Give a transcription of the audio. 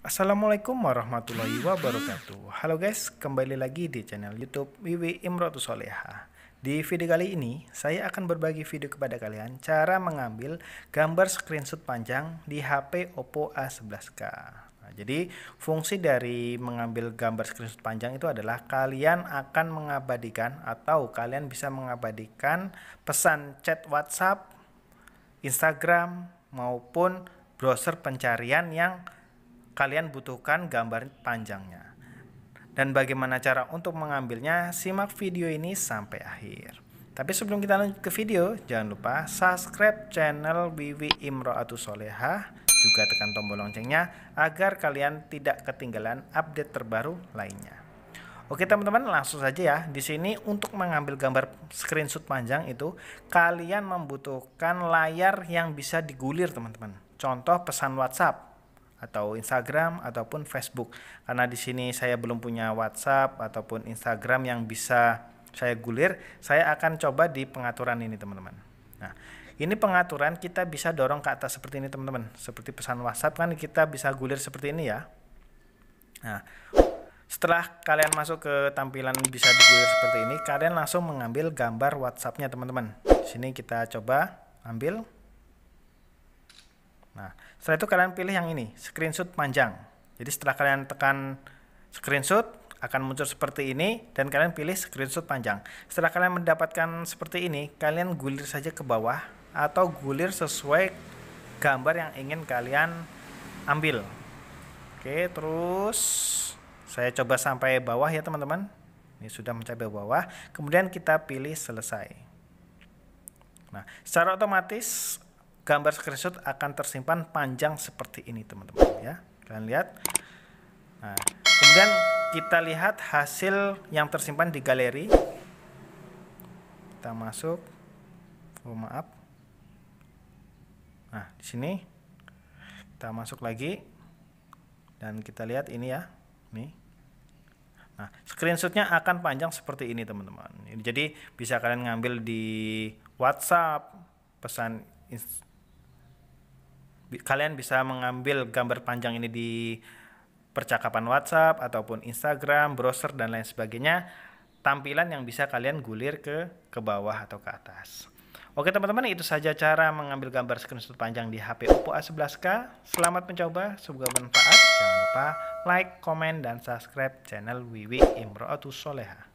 Assalamualaikum warahmatullahi wabarakatuh Halo guys, kembali lagi di channel youtube Wiwi Imratu Soleha Di video kali ini, saya akan berbagi video kepada kalian Cara mengambil gambar screenshot panjang di HP Oppo A11K nah, Jadi, fungsi dari mengambil gambar screenshot panjang itu adalah Kalian akan mengabadikan atau kalian bisa mengabadikan pesan chat WhatsApp, Instagram, maupun browser pencarian yang kalian butuhkan gambar panjangnya. Dan bagaimana cara untuk mengambilnya, simak video ini sampai akhir. Tapi sebelum kita lanjut ke video, jangan lupa subscribe channel Wiwi Imro'atu Solehah, juga tekan tombol loncengnya agar kalian tidak ketinggalan update terbaru lainnya. Oke teman-teman langsung saja ya di sini untuk mengambil gambar screenshot panjang itu kalian membutuhkan layar yang bisa digulir teman-teman contoh pesan WhatsApp atau Instagram ataupun Facebook. Karena di sini saya belum punya WhatsApp ataupun Instagram yang bisa saya gulir, saya akan coba di pengaturan ini teman-teman. Nah, ini pengaturan kita bisa dorong ke atas seperti ini teman-teman. Seperti pesan WhatsApp kan kita bisa gulir seperti ini ya. Nah, setelah kalian masuk ke tampilan bisa digulir seperti ini, kalian langsung mengambil gambar WhatsAppnya nya teman-teman. Sini kita coba ambil Nah, setelah itu kalian pilih yang ini, screenshot panjang. Jadi setelah kalian tekan screenshot, akan muncul seperti ini, dan kalian pilih screenshot panjang. Setelah kalian mendapatkan seperti ini, kalian gulir saja ke bawah, atau gulir sesuai gambar yang ingin kalian ambil. Oke, terus saya coba sampai bawah ya teman-teman. Ini sudah mencapai bawah. Kemudian kita pilih selesai. Nah, secara otomatis gambar screenshot akan tersimpan panjang seperti ini teman-teman ya kalian lihat nah, kemudian kita lihat hasil yang tersimpan di galeri kita masuk oh maaf nah di sini kita masuk lagi dan kita lihat ini ya nih Nah, screenshotnya akan panjang seperti ini teman-teman. Jadi bisa kalian ngambil di WhatsApp, pesan kalian bisa mengambil gambar panjang ini di percakapan WhatsApp ataupun Instagram, browser dan lain sebagainya. Tampilan yang bisa kalian gulir ke ke bawah atau ke atas. Oke teman-teman, itu saja cara mengambil gambar screenshot panjang di HP Oppo A11K. Selamat mencoba, semoga bermanfaat. Jangan lupa like, comment dan subscribe channel Wiwi Imro'atu Soleha.